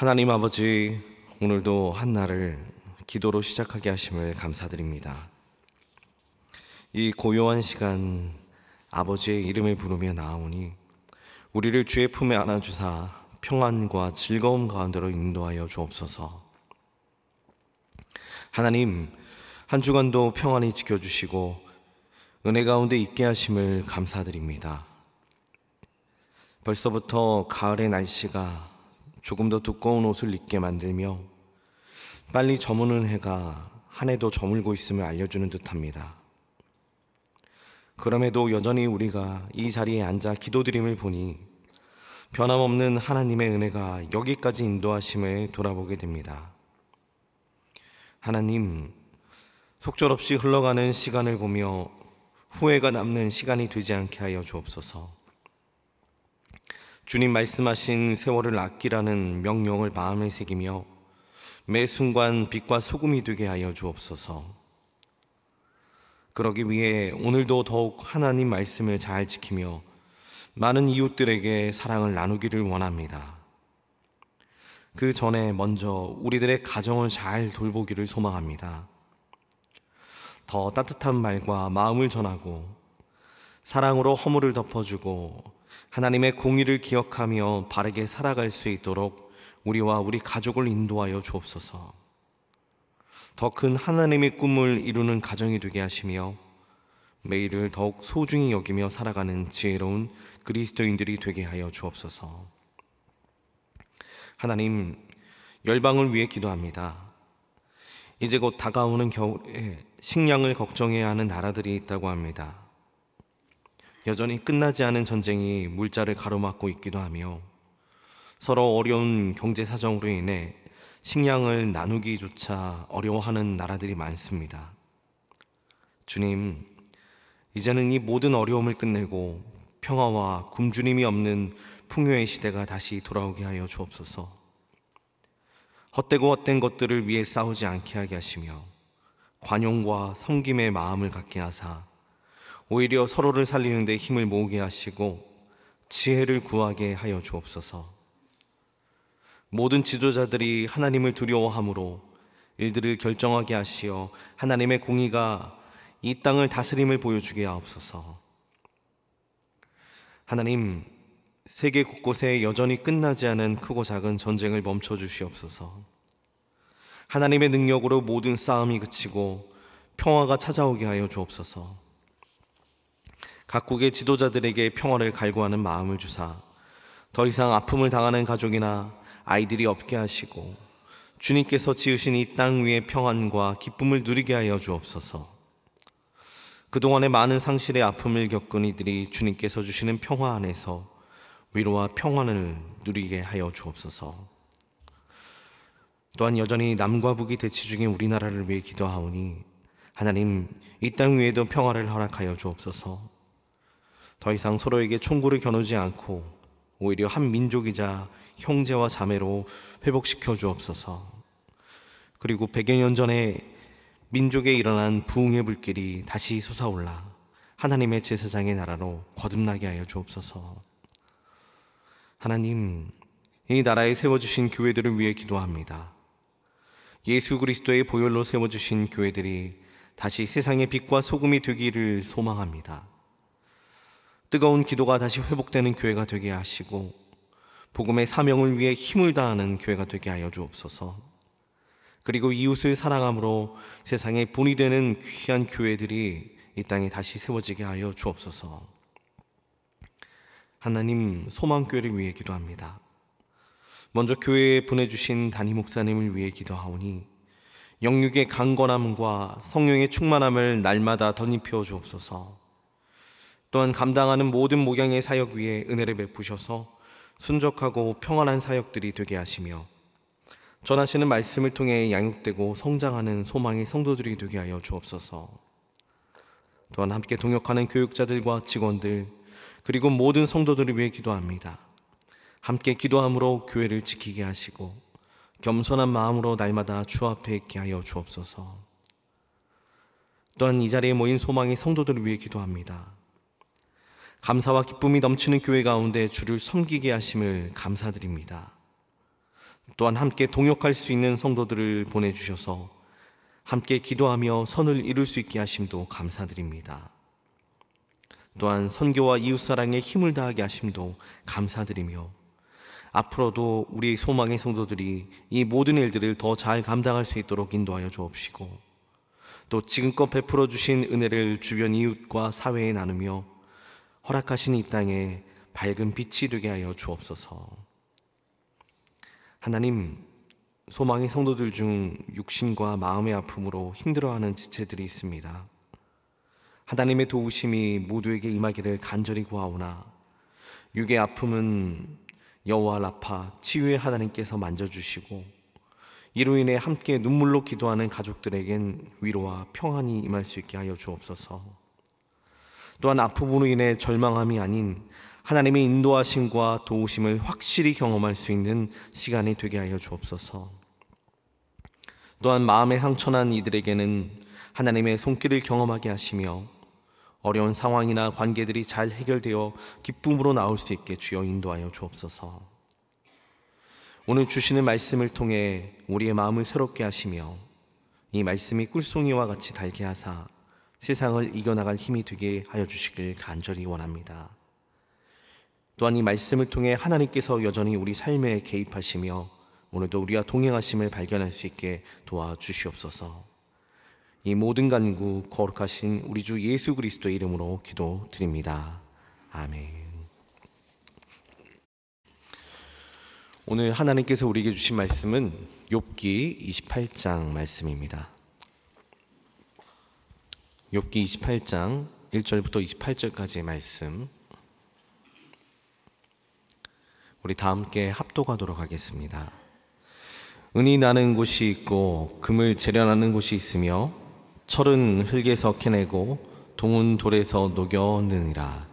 하나님 아버지, 오늘도 한날을 기도로 시작하게 하심을 감사드립니다. 이 고요한 시간 아버지의 이름을 부르며 나오니 우리를 주의 품에 안아주사 평안과 즐거움 가운데로 인도하여 주옵소서. 하나님, 한 주간도 평안히 지켜주시고 은혜 가운데 있게 하심을 감사드립니다. 벌써부터 가을의 날씨가 조금 더 두꺼운 옷을 입게 만들며 빨리 저무는 해가 한 해도 저물고 있음을 알려주는 듯합니다. 그럼에도 여전히 우리가 이 자리에 앉아 기도드림을 보니 변함없는 하나님의 은혜가 여기까지 인도하심을 돌아보게 됩니다. 하나님, 속절없이 흘러가는 시간을 보며 후회가 남는 시간이 되지 않게 하여 주옵소서. 주님 말씀하신 세월을 아끼라는 명령을 마음에 새기며 매 순간 빛과 소금이 되게 하여 주옵소서. 그러기 위해 오늘도 더욱 하나님 말씀을 잘 지키며 많은 이웃들에게 사랑을 나누기를 원합니다. 그 전에 먼저 우리들의 가정을 잘 돌보기를 소망합니다. 더 따뜻한 말과 마음을 전하고 사랑으로 허물을 덮어주고 하나님의 공의를 기억하며 바르게 살아갈 수 있도록 우리와 우리 가족을 인도하여 주옵소서. 더 큰 하나님의 꿈을 이루는 가정이 되게 하시며 매일을 더욱 소중히 여기며 살아가는 지혜로운 그리스도인들이 되게 하여 주옵소서. 하나님, 열방을 위해 기도합니다. 이제 곧 다가오는 겨울에 식량을 걱정해야 하는 나라들이 있다고 합니다. 여전히 끝나지 않은 전쟁이 물자를 가로막고 있기도 하며 서로 어려운 경제 사정으로 인해 식량을 나누기조차 어려워하는 나라들이 많습니다. 주님, 이제는 이 모든 어려움을 끝내고 평화와 굶주림이 없는 풍요의 시대가 다시 돌아오게 하여 주옵소서. 헛되고 헛된 것들을 위해 싸우지 않게 하게 하시며 관용과 섬김의 마음을 갖게 하사 오히려 서로를 살리는 데 힘을 모으게 하시고 지혜를 구하게 하여 주옵소서. 모든 지도자들이 하나님을 두려워함으로 일들을 결정하게 하시어 하나님의 공의가 이 땅을 다스림을 보여주게 하옵소서. 하나님, 세계 곳곳에 여전히 끝나지 않은 크고 작은 전쟁을 멈춰 주시옵소서. 하나님의 능력으로 모든 싸움이 그치고 평화가 찾아오게 하여 주옵소서. 각국의 지도자들에게 평화를 갈구하는 마음을 주사 더 이상 아픔을 당하는 가족이나 아이들이 없게 하시고 주님께서 지으신 이 땅 위의 평안과 기쁨을 누리게 하여 주옵소서. 그동안의 많은 상실의 아픔을 겪은 이들이 주님께서 주시는 평화 안에서 위로와 평안을 누리게 하여 주옵소서. 또한 여전히 남과 북이 대치 중인 우리나라를 위해 기도하오니 하나님 이 땅 위에도 평화를 허락하여 주옵소서. 더 이상 서로에게 총구를 겨누지 않고 오히려 한 민족이자 형제와 자매로 회복시켜 주옵소서. 그리고 100여 년 전에 민족에 일어난 부흥의 불길이 다시 솟아올라 하나님의 제사장의 나라로 거듭나게 하여 주옵소서. 하나님, 이 나라에 세워주신 교회들을 위해 기도합니다. 예수 그리스도의 보혈로 세워주신 교회들이 다시 세상의 빛과 소금이 되기를 소망합니다. 뜨거운 기도가 다시 회복되는 교회가 되게 하시고 복음의 사명을 위해 힘을 다하는 교회가 되게 하여 주옵소서. 그리고 이웃을 사랑함으로 세상의 본이 되는 귀한 교회들이 이 땅에 다시 세워지게 하여 주옵소서. 하나님 소망교회를 위해 기도합니다. 먼저 교회에 보내주신 담임 목사님을 위해 기도하오니 영육의 강건함과 성령의 충만함을 날마다 덧입혀 주옵소서. 또한 감당하는 모든 목양의 사역 위에 은혜를 베푸셔서 순적하고 평안한 사역들이 되게 하시며 전하시는 말씀을 통해 양육되고 성장하는 소망의 성도들이 되게 하여 주옵소서. 또한 함께 동역하는 교육자들과 직원들 그리고 모든 성도들을 위해 기도합니다. 함께 기도함으로 교회를 지키게 하시고 겸손한 마음으로 날마다 주 앞에 있게 하여 주옵소서. 또한 이 자리에 모인 소망의 성도들을 위해 기도합니다. 감사와 기쁨이 넘치는 교회 가운데 주를 섬기게 하심을 감사드립니다. 또한 함께 동역할 수 있는 성도들을 보내주셔서 함께 기도하며 선을 이룰 수 있게 하심도 감사드립니다. 또한 선교와 이웃사랑에 힘을 다하게 하심도 감사드리며 앞으로도 우리 소망의 성도들이 이 모든 일들을 더 잘 감당할 수 있도록 인도하여 주옵시고 또 지금껏 베풀어 주신 은혜를 주변 이웃과 사회에 나누며 허락하신 이 땅에 밝은 빛이 되게 하여 주옵소서. 하나님, 소망의 성도들 중 육신과 마음의 아픔으로 힘들어하는 지체들이 있습니다. 하나님의 도우심이 모두에게 임하기를 간절히 구하오나 육의 아픔은 여호와 라파 치유의 하나님께서 만져주시고 이로 인해 함께 눈물로 기도하는 가족들에겐 위로와 평안이 임할 수 있게 하여 주옵소서. 또한 아픔으로 인해 절망함이 아닌 하나님의 인도하심과 도우심을 확실히 경험할 수 있는 시간이 되게 하여 주옵소서. 또한 마음에 상처난 이들에게는 하나님의 손길을 경험하게 하시며 어려운 상황이나 관계들이 잘 해결되어 기쁨으로 나올 수 있게 주여 인도하여 주옵소서. 오늘 주시는 말씀을 통해 우리의 마음을 새롭게 하시며 이 말씀이 꿀송이와 같이 달게 하사 세상을 이겨나갈 힘이 되게 하여 주시길 간절히 원합니다. 또한 이 말씀을 통해 하나님께서 여전히 우리 삶에 개입하시며 오늘도 우리와 동행하심을 발견할 수 있게 도와주시옵소서. 이 모든 간구 거룩하신 우리 주 예수 그리스도의 이름으로 기도드립니다. 아멘. 오늘 하나님께서 우리에게 주신 말씀은 욥기 28장 말씀입니다. 욥기 28장 1절부터 28절까지의 말씀 우리 다 함께 합독하도록 하겠습니다. 은이 나는 곳이 있고 금을 재련하는 곳이 있으며 철은 흙에서 캐내고 동은 돌에서 녹여 느니라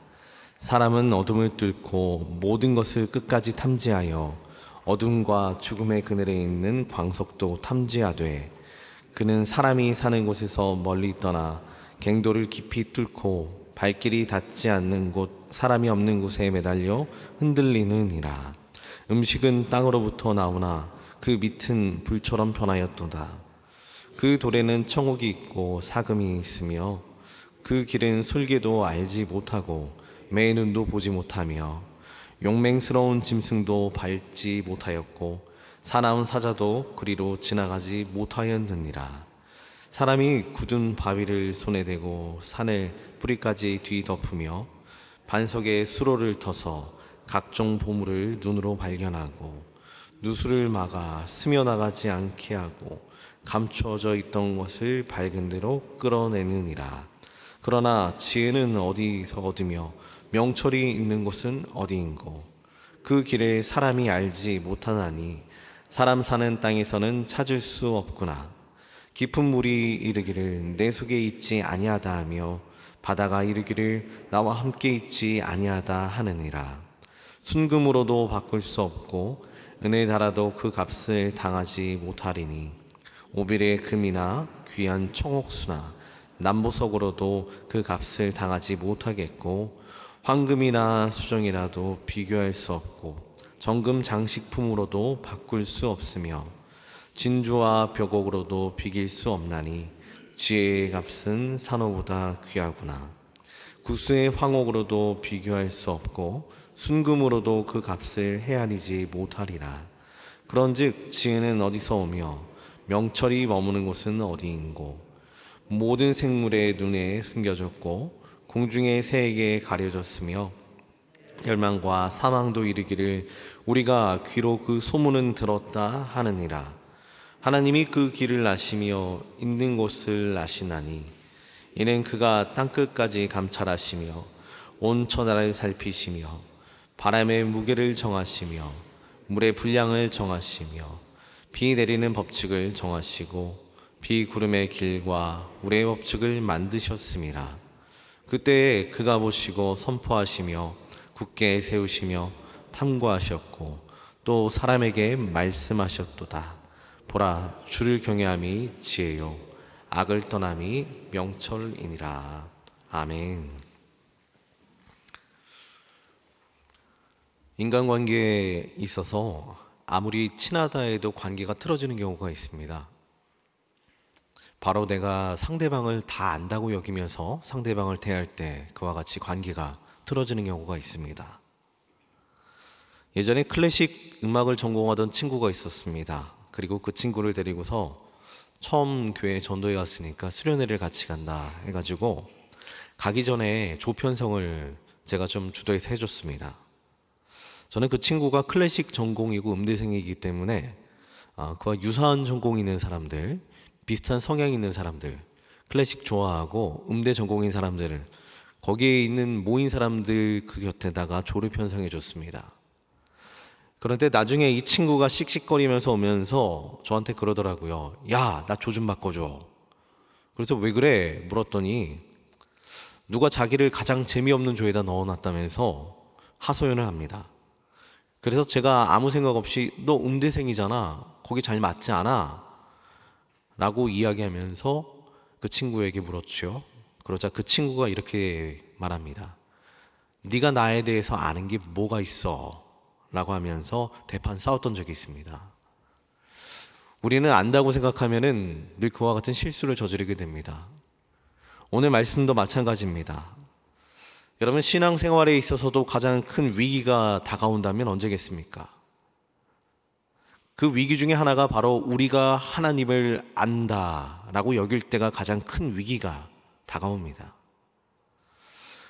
사람은 어둠을 뚫고 모든 것을 끝까지 탐지하여 어둠과 죽음의 그늘에 있는 광석도 탐지하되 그는 사람이 사는 곳에서 멀리 떠나 갱도를 깊이 뚫고 발길이 닿지 않는 곳, 사람이 없는 곳에 매달려 흔들리느니라. 음식은 땅으로부터 나오나 그 밑은 불처럼 변하였도다. 그 돌에는 청옥이 있고 사금이 있으며 그 길은 솔개도 알지 못하고 매 눈도 보지 못하며 용맹스러운 짐승도 밟지 못하였고 사나운 사자도 그리로 지나가지 못하였느니라. 사람이 굳은 바위를 손에 대고 산을 뿌리까지 뒤덮으며 반석에 수로를 터서 각종 보물을 눈으로 발견하고 누수를 막아 스며나가지 않게 하고 감추어져 있던 것을 밝은 대로 끌어내느니라. 그러나 지혜는 어디서 얻으며 명철이 있는 곳은 어디인고 그길에 사람이 알지 못하나니 사람 사는 땅에서는 찾을 수 없구나. 깊은 물이 이르기를 내 속에 있지 아니하다 하며 바다가 이르기를 나와 함께 있지 아니하다 하느니라 순금으로도 바꿀 수 없고 은을 달아도 그 값을 당하지 못하리니 오빌의 금이나 귀한 청옥수나 남보석으로도 그 값을 당하지 못하겠고 황금이나 수정이라도 비교할 수 없고 정금 장식품으로도 바꿀 수 없으며 진주와 벽옥으로도 비길 수 없나니 지혜의 값은 산호보다 귀하구나. 구스의 황옥으로도 비교할 수 없고 순금으로도 그 값을 헤아리지 못하리라. 그런즉 지혜는 어디서 오며 명철이 머무는 곳은 어디인고 모든 생물의 눈에 숨겨졌고 공중의 새에게 가려졌으며 열망과 사망도 이르기를 우리가 귀로 그 소문은 들었다 하느니라. 하나님이 그 길을 아시며 있는 곳을 아시나니 이는 그가 땅끝까지 감찰하시며 온 천하를 살피시며 바람의 무게를 정하시며 물의 분량을 정하시며 비 내리는 법칙을 정하시고 비 구름의 길과 우리의 법칙을 만드셨습니다. 그때에 그가 보시고 선포하시며 굳게 세우시며 탐구하셨고 또 사람에게 말씀하셨도다. 보라 주를 경외함이 지혜요 악을 떠남이 명철이니라 아멘. 인간관계에 있어서 아무리 친하다 해도 관계가 틀어지는 경우가 있습니다. 바로 내가 상대방을 다 안다고 여기면서 상대방을 대할 때 그와 같이 관계가 틀어지는 경우가 있습니다. 예전에 클래식 음악을 전공하던 친구가 있었습니다. 그리고 그 친구를 데리고서 처음 교회 전도에 갔으니까 수련회를 같이 간다 해가지고 가기 전에 조편성을 제가 좀 주도해서 해줬습니다. 저는 그 친구가 클래식 전공이고 음대생이기 때문에 아, 그와 유사한 전공 있는 사람들, 비슷한 성향 있는 사람들, 클래식 좋아하고 음대 전공인 사람들을 거기에 있는 모인 사람들 그 곁에다가 조를 편성해 줬습니다. 그런데 나중에 이 친구가 씩씩거리면서 오면서 저한테 그러더라고요. 야, 나조좀 바꿔줘. 그래서 왜 그래? 물었더니 누가 자기를 가장 재미없는 조에다 넣어놨다면서 하소연을 합니다. 그래서 제가 아무 생각 없이 너 음대생이잖아. 거기 잘 맞지 않아. 라고 이야기하면서 그 친구에게 물었죠. 그러자 그 친구가 이렇게 말합니다. 네가 나에 대해서 아는 게 뭐가 있어? 라고 하면서 대판 싸웠던 적이 있습니다. 우리는 안다고 생각하면은 늘 그와 같은 실수를 저지르게 됩니다. 오늘 말씀도 마찬가지입니다. 여러분 신앙 생활에 있어서도 가장 큰 위기가 다가온다면 언제겠습니까? 그 위기 중에 하나가 바로 우리가 하나님을 안다라고 여길 때가 가장 큰 위기가 다가옵니다.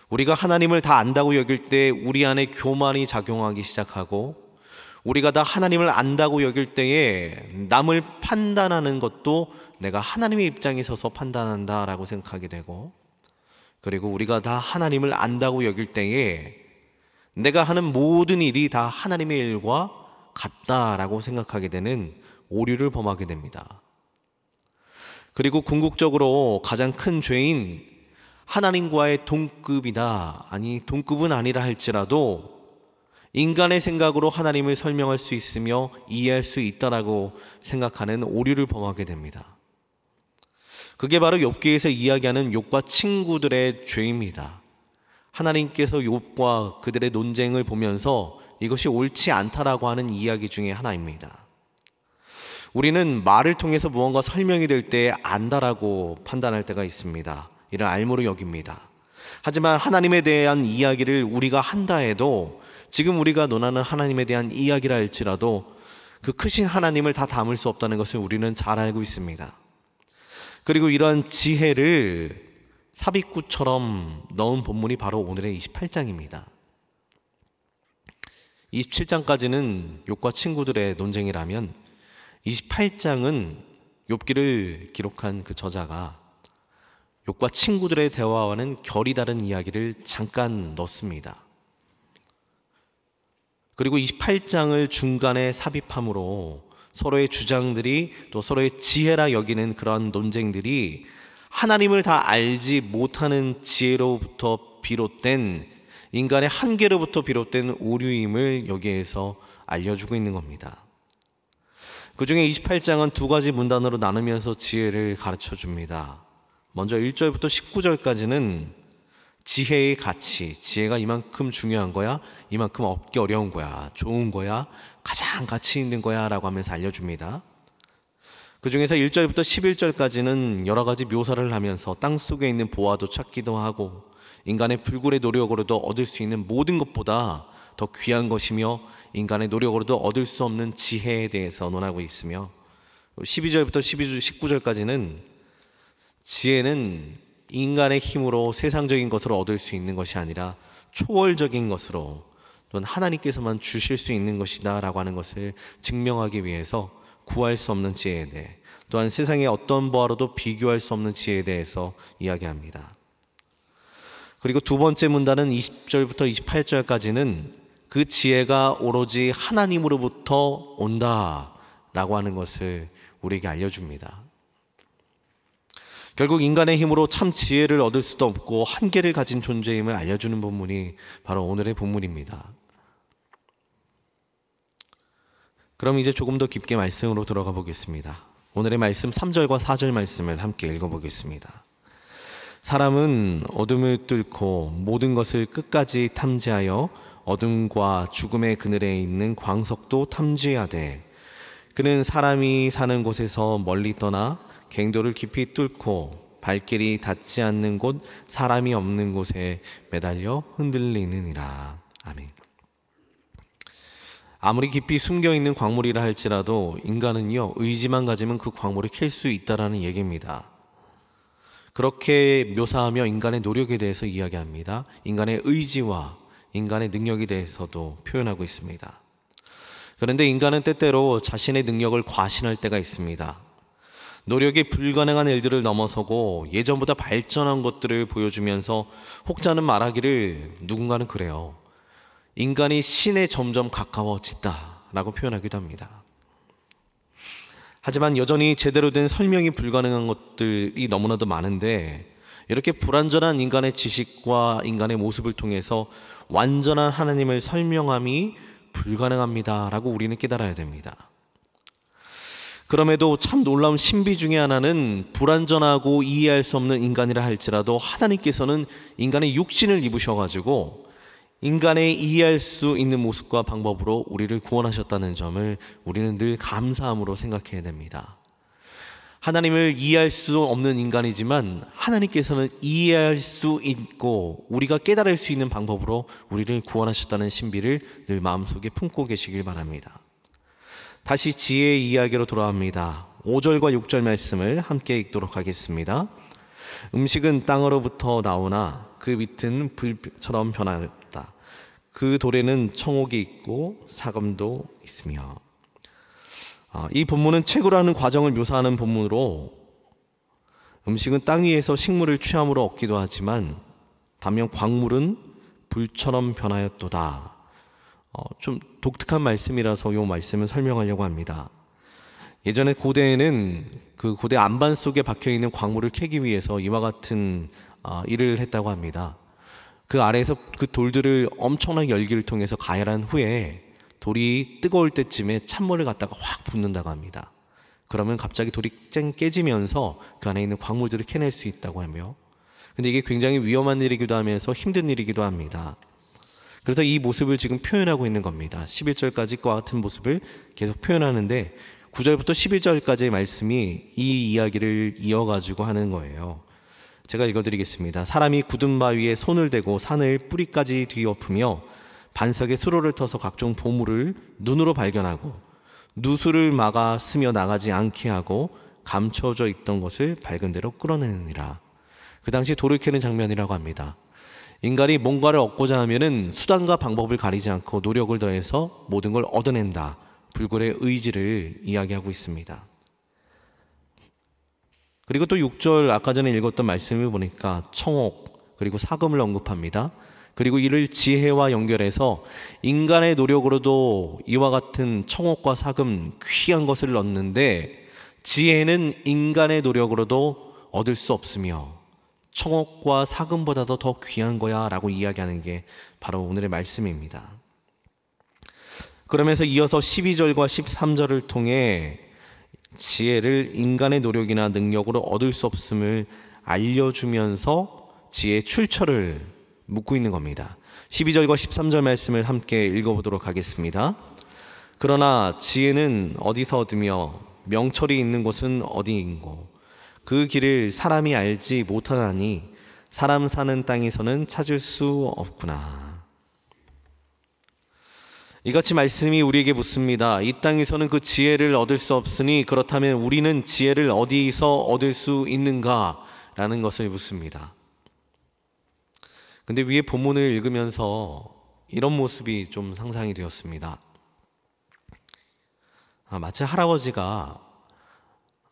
우리가 하나님을 다 안다고 여길 때 우리 안에 교만이 작용하기 시작하고 우리가 다 하나님을 안다고 여길 때에 남을 판단하는 것도 내가 하나님의 입장에 서서 판단한다라고 생각하게 되고 그리고 우리가 다 하나님을 안다고 여길 때에 내가 하는 모든 일이 다 하나님의 일과 같다라고 생각하게 되는 오류를 범하게 됩니다. 그리고 궁극적으로 가장 큰 죄인 하나님과의 동급이다. 아니, 동급은 아니라 할지라도 인간의 생각으로 하나님을 설명할 수 있으며 이해할 수 있다라고 생각하는 오류를 범하게 됩니다. 그게 바로 욥기에서 이야기하는 욥과 친구들의 죄입니다. 하나님께서 욥과 그들의 논쟁을 보면서 이것이 옳지 않다라고 하는 이야기 중에 하나입니다. 우리는 말을 통해서 무언가 설명이 될 때 안다라고 판단할 때가 있습니다. 이를 알모로 여깁니다. 하지만 하나님에 대한 이야기를 우리가 한다 해도 지금 우리가 논하는 하나님에 대한 이야기라 할지라도 그 크신 하나님을 다 담을 수 없다는 것을 우리는 잘 알고 있습니다. 그리고 이런 지혜를 삽입구처럼 넣은 본문이 바로 오늘의 28장입니다. 27장까지는 욕과 친구들의 논쟁이라면 28장은 욥기를 기록한 그 저자가 욕과 친구들의 대화와는 결이 다른 이야기를 잠깐 넣습니다. 그리고 28장을 중간에 삽입함으로 서로의 주장들이 또 서로의 지혜라 여기는 그러한 논쟁들이 하나님을 다 알지 못하는 지혜로부터 비롯된 인간의 한계로부터 비롯된 오류임을 여기에서 알려주고 있는 겁니다. 그 중에 28장은 두 가지 문단으로 나누면서 지혜를 가르쳐 줍니다. 먼저 1절부터 19절까지는 지혜의 가치, 지혜가 이만큼 중요한 거야, 이만큼 얻기 어려운 거야, 좋은 거야, 가장 가치 있는 거야 라고 하면서 알려줍니다. 그 중에서 1절부터 11절까지는 여러 가지 묘사를 하면서 땅 속에 있는 보화도 찾기도 하고 인간의 불굴의 노력으로도 얻을 수 있는 모든 것보다 더 귀한 것이며 인간의 노력으로도 얻을 수 없는 지혜에 대해서 논하고 있으며 12절부터 12, 19절까지는 지혜는 인간의 힘으로 세상적인 것을 얻을 수 있는 것이 아니라 초월적인 것으로 또는 하나님께서만 주실 수 있는 것이다라고 하는 것을 증명하기 위해서 구할 수 없는 지혜에 대해 또한 세상의 어떤 보화로도 비교할 수 없는 지혜에 대해서 이야기합니다. 그리고 두 번째 문단은 20절부터 28절까지는 그 지혜가 오로지 하나님으로부터 온다라고 하는 것을 우리에게 알려줍니다. 결국 인간의 힘으로 참 지혜를 얻을 수도 없고 한계를 가진 존재임을 알려주는 본문이 바로 오늘의 본문입니다. 그럼 이제 조금 더 깊게 말씀으로 들어가 보겠습니다. 오늘의 말씀 3절과 4절 말씀을 함께 읽어보겠습니다. 사람은 어둠을 뚫고 모든 것을 끝까지 탐지하여 어둠과 죽음의 그늘에 있는 광석도 탐지하되 그는 사람이 사는 곳에서 멀리 떠나 갱도를 깊이 뚫고 발길이 닿지 않는 곳 사람이 없는 곳에 매달려 흔들리느니라. 아멘. 아무리 깊이 숨겨 있는 광물이라 할지라도 인간은요 의지만 가지면 그 광물을 캘 수 있다라는 얘기입니다. 그렇게 묘사하며 인간의 노력에 대해서 이야기합니다. 인간의 의지와 인간의 능력에 대해서도 표현하고 있습니다. 그런데 인간은 때때로 자신의 능력을 과신할 때가 있습니다. 노력이 불가능한 일들을 넘어서고 예전보다 발전한 것들을 보여주면서 혹자는 말하기를 누군가는 그래요. 인간이 신에 점점 가까워진다 라고 표현하기도 합니다. 하지만 여전히 제대로 된 설명이 불가능한 것들이 너무나도 많은데 이렇게 불완전한 인간의 지식과 인간의 모습을 통해서 완전한 하나님을 설명함이 불가능합니다 라고 우리는 깨달아야 됩니다. 그럼에도 참 놀라운 신비 중의 하나는 불완전하고 이해할 수 없는 인간이라 할지라도 하나님께서는 인간의 육신을 입으셔가지고 인간의 이해할 수 있는 모습과 방법으로 우리를 구원하셨다는 점을 우리는 늘 감사함으로 생각해야 됩니다. 하나님을 이해할 수 없는 인간이지만 하나님께서는 이해할 수 있고 우리가 깨달을 수 있는 방법으로 우리를 구원하셨다는 신비를 늘 마음속에 품고 계시길 바랍니다. 다시 지혜의 이야기로 돌아옵니다. 5절과 6절 말씀을 함께 읽도록 하겠습니다. 음식은 땅으로부터 나오나 그 밑은 불처럼 변하였다. 그 돌에는 청옥이 있고 사금도 있으며. 아, 이 본문은 채굴하는 과정을 묘사하는 본문으로 음식은 땅 위에서 식물을 취함으로 얻기도 하지만 반면 광물은 불처럼 변하였도다. 어, 좀 독특한 말씀이라서 이 말씀을 설명하려고 합니다. 예전에 고대에는 그 고대 안반 속에 박혀 있는 광물을 캐기 위해서 이와 같은 어, 일을 했다고 합니다. 그 아래에서 그 돌들을 엄청난 열기를 통해서 가열한 후에 돌이 뜨거울 때쯤에 찬물을 갖다가 확 붓는다고 합니다. 그러면 갑자기 돌이 쨍 깨지면서 그 안에 있는 광물들을 캐낼 수 있다고 하며 근데 이게 굉장히 위험한 일이기도 하면서 힘든 일이기도 합니다. 그래서 이 모습을 지금 표현하고 있는 겁니다. 11절까지 과 같은 모습을 계속 표현하는데 9절부터 11절까지의 말씀이 이 이야기를 이어가지고 하는 거예요. 제가 읽어드리겠습니다. 사람이 굳은 바위에 손을 대고 산을 뿌리까지 뒤엎으며 반석에 수로를 터서 각종 보물을 눈으로 발견하고 누수를 막아 스며 나가지 않게 하고 감춰져 있던 것을 밝은 대로 끌어내느니라. 그 당시 돌이켜는 장면이라고 합니다. 인간이 뭔가를 얻고자 하면은 수단과 방법을 가리지 않고 노력을 더해서 모든 걸 얻어낸다. 불굴의 의지를 이야기하고 있습니다. 그리고 또 6절 아까 전에 읽었던 말씀을 보니까 청옥 그리고 사금을 언급합니다. 그리고 이를 지혜와 연결해서 인간의 노력으로도 이와 같은 청옥과 사금 귀한 것을 얻는데 지혜는 인간의 노력으로도 얻을 수 없으며 청옥과 사금보다도 더 귀한 거야 라고 이야기하는 게 바로 오늘의 말씀입니다. 그러면서 이어서 12절과 13절을 통해 지혜를 인간의 노력이나 능력으로 얻을 수 없음을 알려주면서 지혜의 출처를 묻고 있는 겁니다. 12절과 13절 말씀을 함께 읽어보도록 하겠습니다. 그러나 지혜는 어디서 얻으며 명철이 있는 곳은 어디인고 그 길을 사람이 알지 못하다니 사람 사는 땅에서는 찾을 수 없구나. 이같이 말씀이 우리에게 묻습니다. 이 땅에서는 그 지혜를 얻을 수 없으니 그렇다면 우리는 지혜를 어디서 얻을 수 있는가? 라는 것을 묻습니다. 근데 위에 본문을 읽으면서 이런 모습이 좀 상상이 되었습니다. 아, 마치 할아버지가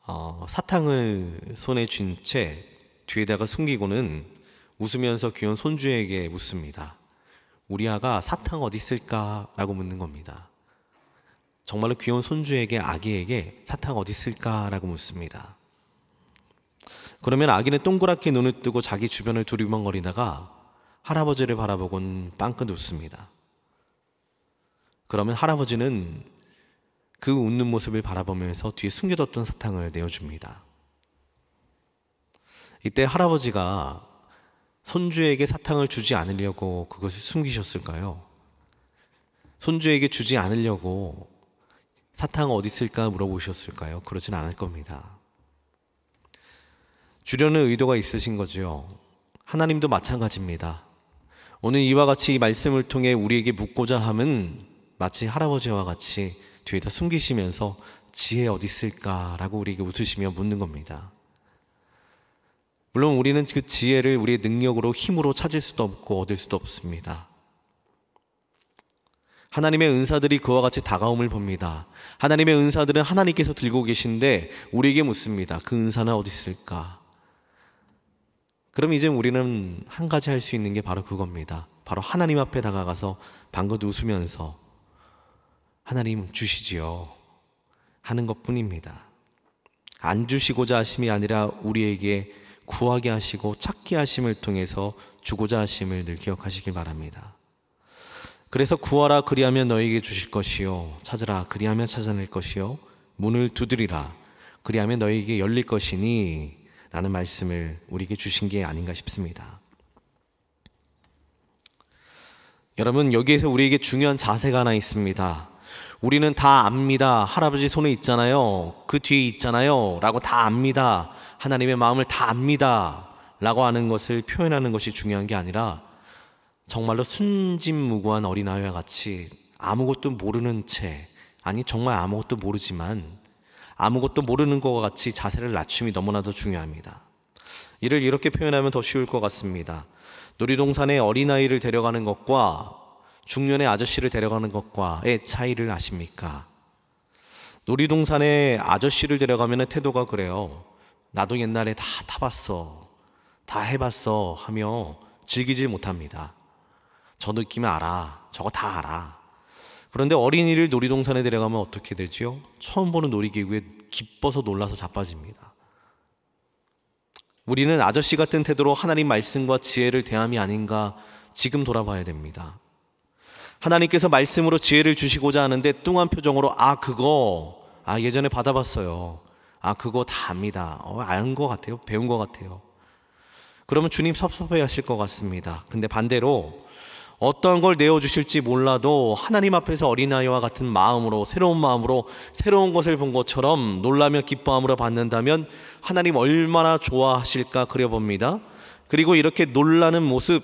어, 사탕을 손에 쥔 채 뒤에다가 숨기고는 웃으면서 귀여운 손주에게 묻습니다. 우리 아가 사탕 어디 있을까? 라고 묻는 겁니다. 정말로 귀여운 손주에게 아기에게 사탕 어디 있을까? 라고 묻습니다. 그러면 아기는 동그랗게 눈을 뜨고 자기 주변을 두리번거리다가 할아버지를 바라보곤 빵긋 웃습니다. 그러면 할아버지는 그 웃는 모습을 바라보면서 뒤에 숨겨뒀던 사탕을 내어줍니다. 이때 할아버지가 손주에게 사탕을 주지 않으려고 그것을 숨기셨을까요? 손주에게 주지 않으려고 사탕 어디 있을까 물어보셨을까요? 그러진 않을 겁니다. 주려는 의도가 있으신 거지 하나님도 마찬가지입니다. 오늘 이와 같이 이 말씀을 통해 우리에게 묻고자 함은 마치 할아버지와 같이 뒤에다 숨기시면서 지혜 어디 있을까라고 우리에게 웃으시며 묻는 겁니다. 물론 우리는 그 지혜를 우리의 능력으로 힘으로 찾을 수도 없고 얻을 수도 없습니다. 하나님의 은사들이 그와 같이 다가옴을 봅니다. 하나님의 은사들은 하나님께서 들고 계신데 우리에게 묻습니다. 그 은사는 어디 있을까? 그럼 이제 우리는 한 가지 할 수 있는 게 바로 그겁니다. 바로 하나님 앞에 다가가서 방긋 웃으면서 하나님 주시지요 하는 것 뿐입니다. 안 주시고자 하심이 아니라 우리에게 구하게 하시고 찾게 하심을 통해서 주고자 하심을 늘 기억하시길 바랍니다. 그래서 구하라 그리하면 너에게 주실 것이요 찾으라 그리하면 찾아낼 것이요 문을 두드리라 그리하면 너에게 열릴 것이니 라는 말씀을 우리에게 주신 게 아닌가 싶습니다. 여러분 여기에서 우리에게 중요한 자세가 하나 있습니다. 우리는 다 압니다. 할아버지 손에 있잖아요. 그 뒤에 있잖아요. 라고 다 압니다. 하나님의 마음을 다 압니다. 라고 하는 것을 표현하는 것이 중요한 게 아니라 정말로 순진무구한 어린아이와 같이 아무것도 모르는 채, 아니, 정말 아무것도 모르지만 아무것도 모르는 것과 같이 자세를 낮춤이 너무나도 중요합니다. 이를 이렇게 표현하면 더 쉬울 것 같습니다. 놀이동산에 어린아이를 데려가는 것과 중년의 아저씨를 데려가는 것과의 차이를 아십니까? 놀이동산에 아저씨를 데려가면 태도가 그래요. 나도 옛날에 다 타봤어. 다 해봤어. 하며 즐기지 못합니다. 저 느낌 알아. 저거 다 알아. 그런데 어린이를 놀이동산에 데려가면 어떻게 되지요? 처음 보는 놀이기구에 기뻐서 놀라서 자빠집니다. 우리는 아저씨 같은 태도로 하나님 말씀과 지혜를 대함이 아닌가 지금 돌아봐야 됩니다. 하나님께서 말씀으로 지혜를 주시고자 하는데 뚱한 표정으로 아 그거 아 예전에 받아봤어요. 아 그거 다 압니다. 어, 아는 것 같아요. 배운 것 같아요. 그러면 주님 섭섭해하실 것 같습니다. 근데 반대로 어떤걸 내어주실지 몰라도 하나님 앞에서 어린아이와 같은 마음으로 새로운 마음으로 새로운 것을 본 것처럼 놀라며 기뻐함으로 받는다면 하나님 얼마나 좋아하실까 그려봅니다. 그리고 이렇게 놀라는 모습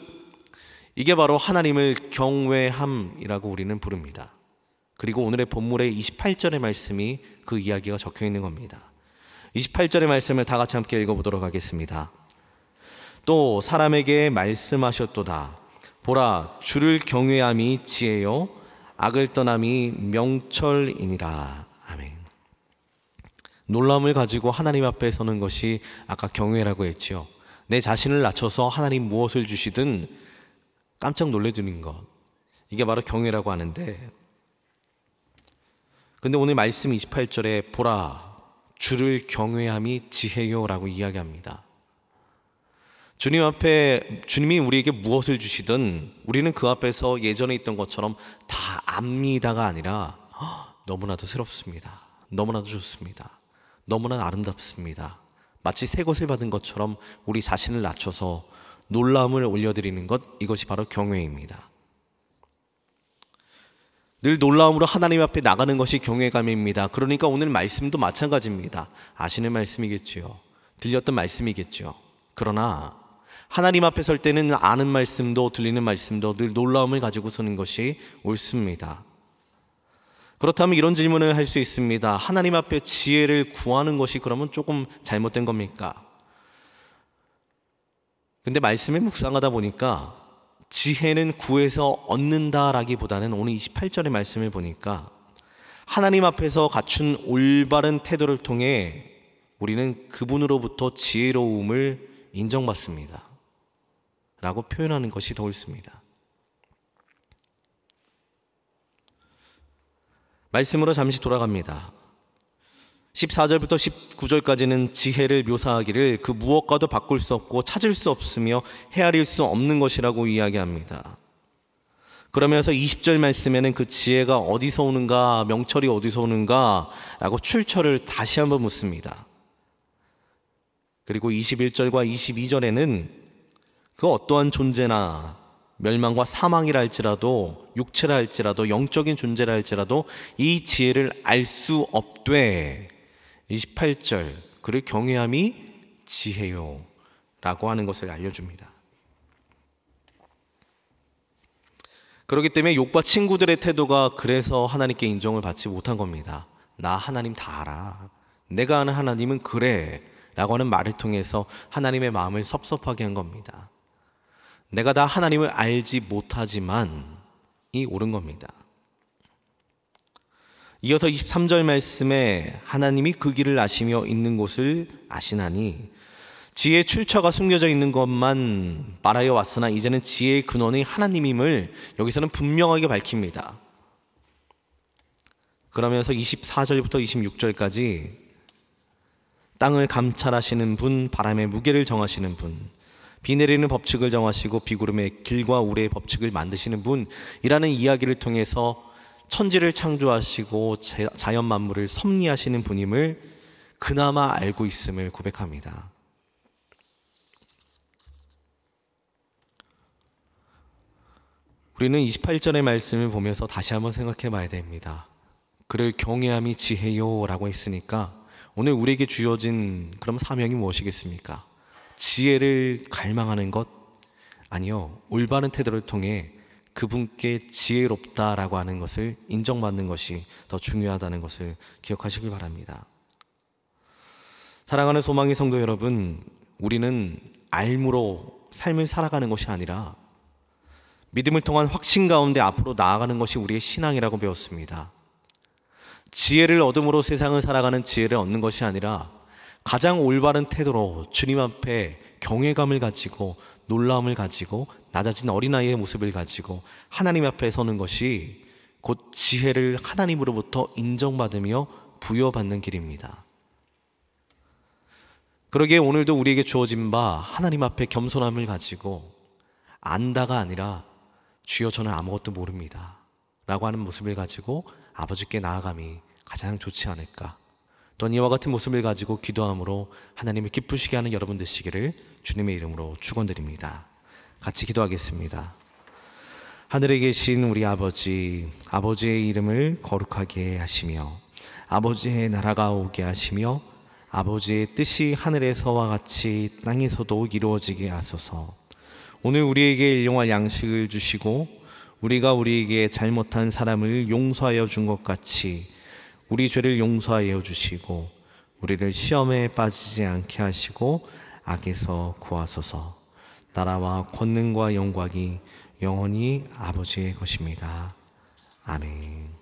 이게 바로 하나님을 경외함이라고 우리는 부릅니다. 그리고 오늘의 본문의 28절의 말씀이 그 이야기가 적혀 있는 겁니다. 28절의 말씀을 다 같이 함께 읽어보도록 하겠습니다. 또 사람에게 말씀하셨도다. 보라, 주를 경외함이 지혜요, 악을 떠남이 명철이니라. 아멘. 놀라움을 가지고 하나님 앞에 서는 것이 아까 경외라고 했지요. 내 자신을 낮춰서 하나님 무엇을 주시든 깜짝 놀래주는 것. 이게 바로 경외라고 하는데 근데 오늘 말씀 28절에 보라 주를 경외함이 지혜요라고 이야기합니다. 주님 앞에 주님이 우리에게 무엇을 주시든 우리는 그 앞에서 예전에 있던 것처럼 다 압니다가 아니라 아, 너무나도 새롭습니다. 너무나도 좋습니다. 너무나 아름답습니다. 마치 새 것을 받은 것처럼 우리 자신을 낮춰서 놀라움을 올려드리는 것 이것이 바로 경외입니다. 늘 놀라움으로 하나님 앞에 나가는 것이 경외감입니다. 그러니까 오늘 말씀도 마찬가지입니다. 아시는 말씀이겠지요. 들렸던 말씀이겠지요. 그러나 하나님 앞에 설 때는 아는 말씀도 들리는 말씀도 늘 놀라움을 가지고 서는 것이 옳습니다. 그렇다면 이런 질문을 할 수 있습니다. 하나님 앞에 지혜를 구하는 것이 그러면 조금 잘못된 겁니까? 근데 말씀에 묵상하다 보니까 지혜는 구에서 얻는다라기보다는 오늘 28절의 말씀을 보니까 하나님 앞에서 갖춘 올바른 태도를 통해 우리는 그분으로부터 지혜로움을 인정받습니다. 라고 표현하는 것이 더 옳습니다. 말씀으로 잠시 돌아갑니다. 14절부터 19절까지는 지혜를 묘사하기를 그 무엇과도 바꿀 수 없고 찾을 수 없으며 헤아릴 수 없는 것이라고 이야기합니다. 그러면서 20절 말씀에는 그 지혜가 어디서 오는가, 명철이 어디서 오는가라고 출처를 다시 한번 묻습니다. 그리고 21절과 22절에는 그 어떠한 존재나 멸망과 사망이라 할지라도 육체라 할지라도 영적인 존재라 할지라도 이 지혜를 알 수 없되 28절 그를 경외함이 지혜요 라고 하는 것을 알려줍니다. 그렇기 때문에 욕과 친구들의 태도가 그래서 하나님께 인정을 받지 못한 겁니다. 나 하나님 다 알아. 내가 아는 하나님은 그래. 라고 하는 말을 통해서 하나님의 마음을 섭섭하게 한 겁니다. 내가 다 하나님을 알지 못하지만 이 옳은 겁니다. 이어서 23절 말씀에 하나님이 그 길을 아시며 있는 곳을 아시나니 지혜의 출처가 숨겨져 있는 것만 말하여 왔으나 이제는 지혜의 근원이 하나님임을 여기서는 분명하게 밝힙니다. 그러면서 24절부터 26절까지 땅을 감찰하시는 분, 바람의 무게를 정하시는 분, 비 내리는 법칙을 정하시고 비구름의 길과 우레의 법칙을 만드시는 분이라는 이야기를 통해서 천지를 창조하시고 자연 만물을 섭리하시는 분임을 그나마 알고 있음을 고백합니다. 우리는 28절의 말씀을 보면서 다시 한번 생각해 봐야 됩니다. 그를 경외함이 지혜요 라고 했으니까 오늘 우리에게 주어진 그럼 사명이 무엇이겠습니까? 지혜를 갈망하는 것? 아니요. 올바른 태도를 통해 그분께 지혜롭다라고 하는 것을 인정받는 것이 더 중요하다는 것을 기억하시길 바랍니다. 사랑하는 소망의 성도 여러분, 우리는 알무로 삶을 살아가는 것이 아니라 믿음을 통한 확신 가운데 앞으로 나아가는 것이 우리의 신앙이라고 배웠습니다. 지혜를 얻음으로 세상을 살아가는 지혜를 얻는 것이 아니라 가장 올바른 태도로 주님 앞에 경외감을 가지고 놀라움을 가지고 낮아진 어린아이의 모습을 가지고 하나님 앞에 서는 것이 곧 지혜를 하나님으로부터 인정받으며 부여받는 길입니다. 그러기에 오늘도 우리에게 주어진 바 하나님 앞에 겸손함을 가지고 안다가 아니라 주여 저는 아무것도 모릅니다. 라고 하는 모습을 가지고 아버지께 나아감이 가장 좋지 않을까 또한 이와 같은 모습을 가지고 기도함으로 하나님을 기쁘시게 하는 여러분 되시기를 주님의 이름으로 축원드립니다. 같이 기도하겠습니다. 하늘에 계신 우리 아버지, 아버지의 이름을 거룩하게 하시며 아버지의 나라가 오게 하시며 아버지의 뜻이 하늘에서와 같이 땅에서도 이루어지게 하소서. 오늘 우리에게 일용할 양식을 주시고 우리가 우리에게 잘못한 사람을 용서하여 준 것 같이 우리 죄를 용서하여 주시고 우리를 시험에 빠지지 않게 하시고 악에서 구하소서. 나라와 권능과 영광이 영원히 아버지의 것입니다. 아멘.